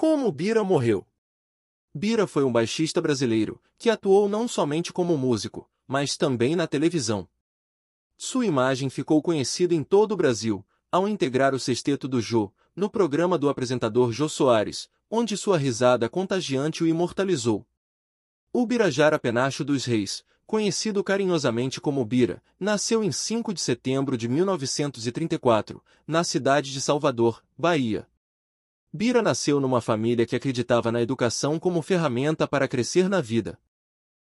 Como Bira morreu? Bira foi um baixista brasileiro, que atuou não somente como músico, mas também na televisão. Sua imagem ficou conhecida em todo o Brasil, ao integrar o sexteto do Jô, no programa do apresentador Jô Soares, onde sua risada contagiante o imortalizou. O Birajara Penacho dos Reis, conhecido carinhosamente como Bira, nasceu em 5 de setembro de 1934, na cidade de Salvador, Bahia. Bira nasceu numa família que acreditava na educação como ferramenta para crescer na vida.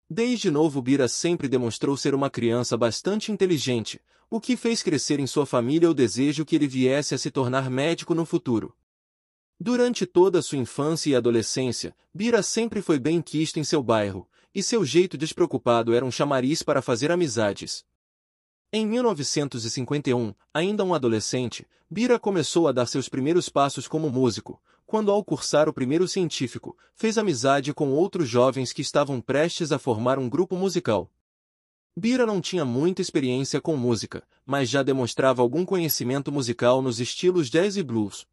Desde novo Bira sempre demonstrou ser uma criança bastante inteligente, o que fez crescer em sua família o desejo que ele viesse a se tornar médico no futuro. Durante toda sua infância e adolescência, Bira sempre foi bem quisto em seu bairro, e seu jeito despreocupado era um chamariz para fazer amizades, em 1951, ainda um adolescente, Bira começou a dar seus primeiros passos como músico, quando ao cursar o primeiro científico, fez amizade com outros jovens que estavam prestes a formar um grupo musical. Bira não tinha muita experiência com música, mas já demonstrava algum conhecimento musical nos estilos jazz e blues.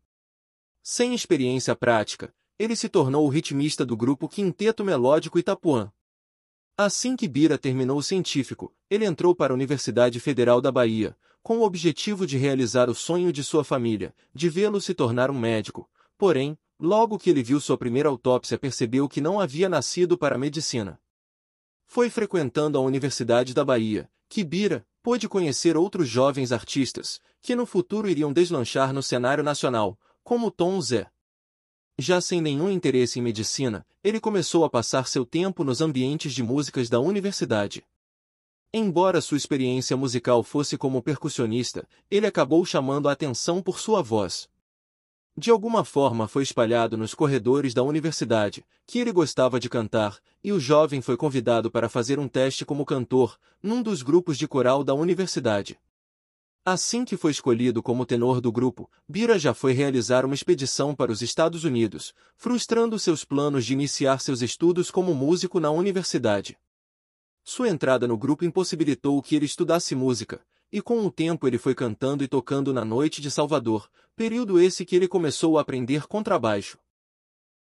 Sem experiência prática, ele se tornou o ritmista do grupo Quinteto Melódico Itapuã. Assim que Bira terminou o científico, ele entrou para a Universidade Federal da Bahia, com o objetivo de realizar o sonho de sua família, de vê-lo se tornar um médico. Porém, logo que ele viu sua primeira autópsia percebeu que não havia nascido para a medicina. Foi frequentando a Universidade da Bahia, que Bira pôde conhecer outros jovens artistas, que no futuro iriam deslanchar no cenário nacional, como Tom Zé, já sem nenhum interesse em medicina, ele começou a passar seu tempo nos ambientes de músicas da universidade. Embora sua experiência musical fosse como percussionista, ele acabou chamando a atenção por sua voz. De alguma forma foi espalhado nos corredores da universidade que ele gostava de cantar, e o jovem foi convidado para fazer um teste como cantor num dos grupos de coral da universidade. Assim que foi escolhido como tenor do grupo, Bira já foi realizar uma expedição para os Estados Unidos, frustrando seus planos de iniciar seus estudos como músico na universidade. Sua entrada no grupo impossibilitou que ele estudasse música, e com o tempo ele foi cantando e tocando na noite de Salvador, período esse que ele começou a aprender contrabaixo.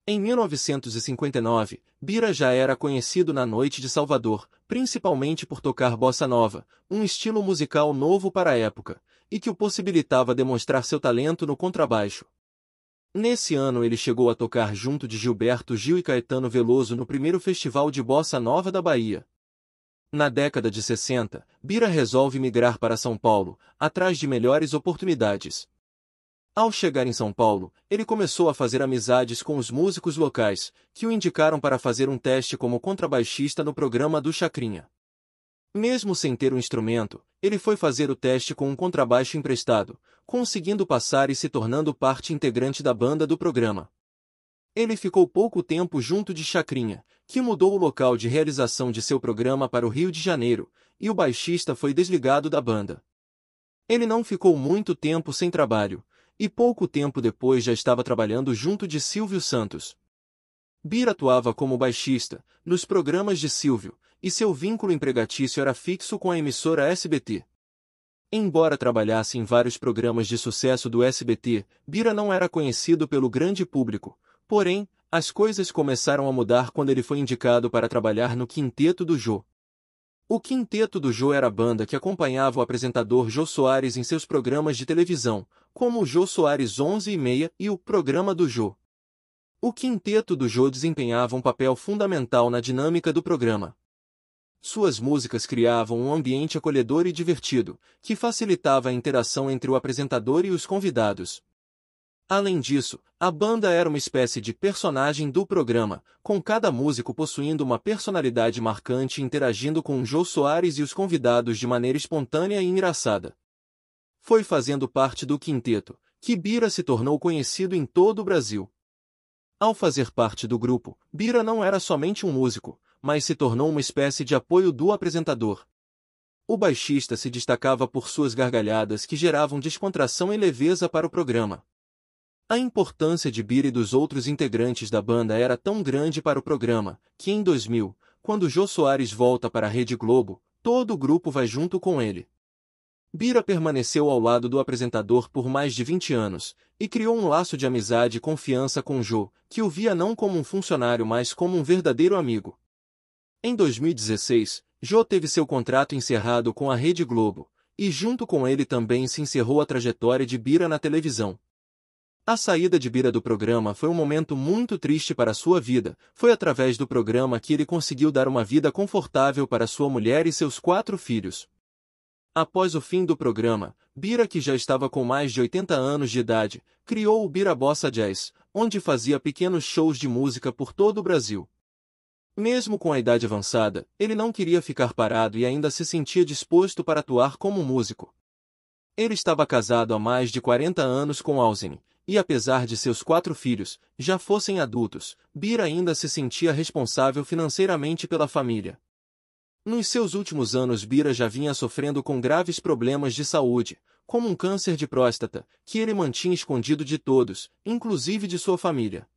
Em 1959, Bira já era conhecido na noite de Salvador, principalmente por tocar bossa nova, um estilo musical novo para a época, e que o possibilitava demonstrar seu talento no contrabaixo. Nesse ano ele chegou a tocar junto de Gilberto Gil e Caetano Veloso no primeiro Festival de Bossa Nova da Bahia. Na década de 60, Bira resolve migrar para São Paulo, atrás de melhores oportunidades. Ao chegar em São Paulo, ele começou a fazer amizades com os músicos locais, que o indicaram para fazer um teste como contrabaixista no programa do Chacrinha. Mesmo sem ter um instrumento, ele foi fazer o teste com um contrabaixo emprestado, conseguindo passar e se tornando parte integrante da banda do programa. Ele ficou pouco tempo junto de Chacrinha, que mudou o local de realização de seu programa para o Rio de Janeiro, e o baixista foi desligado da banda. Ele não ficou muito tempo sem trabalho, e pouco tempo depois já estava trabalhando junto de Silvio Santos. Bira atuava como baixista, nos programas de Silvio, e seu vínculo empregatício era fixo com a emissora SBT. Embora trabalhasse em vários programas de sucesso do SBT, Bira não era conhecido pelo grande público. Porém, as coisas começaram a mudar quando ele foi indicado para trabalhar no Quinteto do Jô. O Quinteto do Jô era a banda que acompanhava o apresentador Jô Soares em seus programas de televisão, como o Jô Soares 11 e meia e o Programa do Jô. O Quinteto do Jô desempenhava um papel fundamental na dinâmica do programa. Suas músicas criavam um ambiente acolhedor e divertido, que facilitava a interação entre o apresentador e os convidados, Além disso, a banda era uma espécie de personagem do programa, com cada músico possuindo uma personalidade marcante interagindo com João Soares e os convidados de maneira espontânea e engraçada. Foi fazendo parte do quinteto, que Bira se tornou conhecido em todo o Brasil. Ao fazer parte do grupo, Bira não era somente um músico, mas se tornou uma espécie de apoio do apresentador. O baixista se destacava por suas gargalhadas que geravam descontração e leveza para o programa. A importância de Bira e dos outros integrantes da banda era tão grande para o programa, que em 2000, quando Jô Soares volta para a Rede Globo, todo o grupo vai junto com ele. Bira permaneceu ao lado do apresentador por mais de 20 anos e criou um laço de amizade e confiança com Jô, que o via não como um funcionário, mas como um verdadeiro amigo. Em 2016, Jô teve seu contrato encerrado com a Rede Globo, e junto com ele também se encerrou a trajetória de Bira na televisão. A saída de Bira do programa foi um momento muito triste para sua vida. Foi através do programa que ele conseguiu dar uma vida confortável para sua mulher e seus quatro filhos. Após o fim do programa, Bira, que já estava com mais de 80 anos de idade, criou o Bira Bossa Jazz, onde fazia pequenos shows de música por todo o Brasil. Mesmo com a idade avançada, ele não queria ficar parado e ainda se sentia disposto para atuar como músico. Ele estava casado há mais de 40 anos com Alzine, e apesar de seus quatro filhos já fossem adultos, Bir ainda se sentia responsável financeiramente pela família. Nos seus últimos anos Bira já vinha sofrendo com graves problemas de saúde, como um câncer de próstata, que ele mantinha escondido de todos, inclusive de sua família.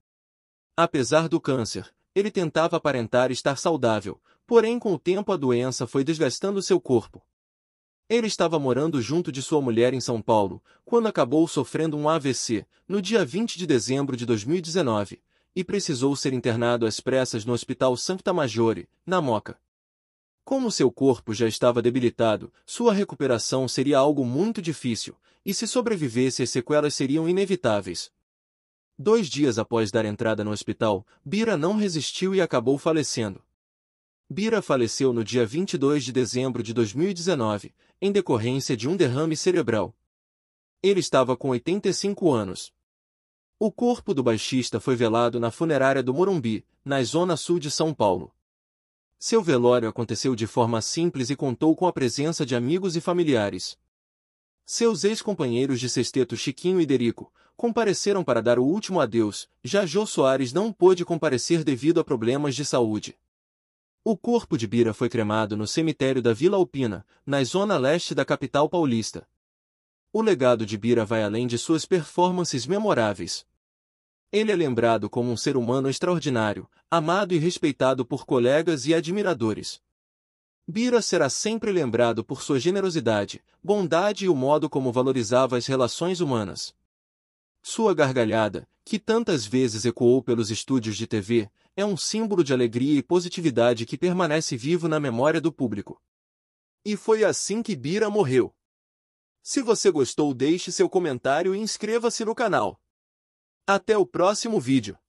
Apesar do câncer, ele tentava aparentar estar saudável, porém com o tempo a doença foi desgastando seu corpo. Ele estava morando junto de sua mulher em São Paulo, quando acabou sofrendo um AVC, no dia 20 de dezembro de 2019, e precisou ser internado às pressas no Hospital Santa Maggiore, na Moca. Como seu corpo já estava debilitado, sua recuperação seria algo muito difícil, e se sobrevivesse as sequelas seriam inevitáveis. Dois dias após dar entrada no hospital, Bira não resistiu e acabou falecendo. Bira faleceu no dia 22 de dezembro de 2019, em decorrência de um derrame cerebral. Ele estava com 85 anos. O corpo do baixista foi velado na funerária do Morumbi, na zona sul de São Paulo. Seu velório aconteceu de forma simples e contou com a presença de amigos e familiares. Seus ex-companheiros de sexteto Chiquinho e Derico compareceram para dar o último adeus, já Jô Soares não pôde comparecer devido a problemas de saúde. O corpo de Bira foi cremado no cemitério da Vila Alpina, na zona leste da capital paulista. O legado de Bira vai além de suas performances memoráveis. Ele é lembrado como um ser humano extraordinário, amado e respeitado por colegas e admiradores. Bira será sempre lembrado por sua generosidade, bondade e o modo como valorizava as relações humanas. Sua gargalhada, que tantas vezes ecoou pelos estúdios de TV, é um símbolo de alegria e positividade que permanece vivo na memória do público. E foi assim que Bira morreu. Se você gostou, deixe seu comentário e inscreva-se no canal. Até o próximo vídeo.